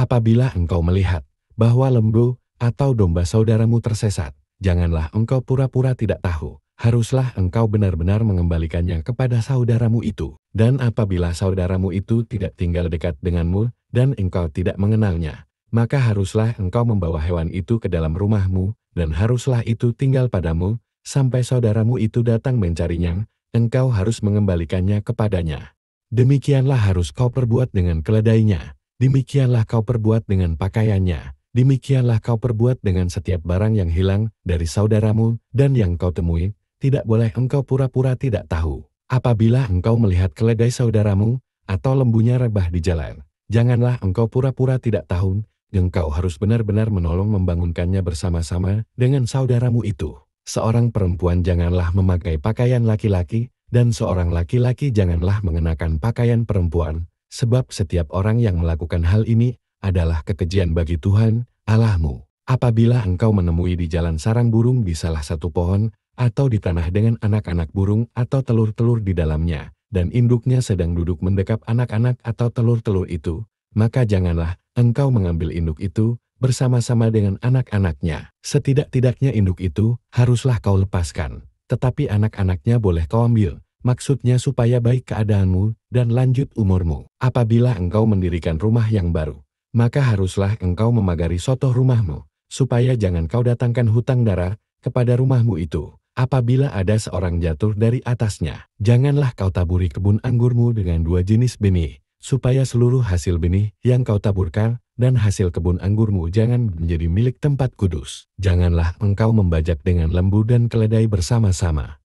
Apabila engkau melihat bahwa lembu atau domba saudaramu tersesat, janganlah engkau pura-pura tidak tahu. Haruslah engkau benar-benar mengembalikannya kepada saudaramu itu. Dan apabila saudaramu itu tidak tinggal dekat denganmu, dan engkau tidak mengenalnya, maka haruslah engkau membawa hewan itu ke dalam rumahmu, dan haruslah itu tinggal padamu, sampai saudaramu itu datang mencarinya, engkau harus mengembalikannya kepadanya. Demikianlah harus kau perbuat dengan keledainya. Demikianlah kau perbuat dengan pakaiannya, demikianlah kau perbuat dengan setiap barang yang hilang dari saudaramu dan yang kau temui, tidak boleh engkau pura-pura tidak tahu. Apabila engkau melihat keledai saudaramu atau lembunya rebah di jalan, janganlah engkau pura-pura tidak tahu, engkau harus benar-benar menolong membangunkannya bersama-sama dengan saudaramu itu. Seorang perempuan janganlah memakai pakaian laki-laki, dan seorang laki-laki janganlah mengenakan pakaian perempuan, sebab setiap orang yang melakukan hal ini adalah kekejian bagi Tuhan, Allahmu. Apabila engkau menemui di jalan sarang burung di salah satu pohon, atau di tanah dengan anak-anak burung atau telur-telur di dalamnya, dan induknya sedang duduk mendekap anak-anak atau telur-telur itu, maka janganlah engkau mengambil induk itu bersama-sama dengan anak-anaknya. Setidak-tidaknya induk itu haruslah kau lepaskan, tetapi anak-anaknya boleh kau ambil, maksudnya supaya baik keadaanmu dan lanjut umurmu. Apabila engkau mendirikan rumah yang baru, maka haruslah engkau memagari sotoh rumahmu, supaya jangan kau datangkan hutang darah kepada rumahmu itu. Apabila ada seorang jatuh dari atasnya, janganlah kau taburi kebun anggurmu dengan dua jenis benih, supaya seluruh hasil benih yang kau taburkan dan hasil kebun anggurmu jangan menjadi milik tempat kudus. Janganlah engkau membajak dengan lembu dan keledai bersama-sama,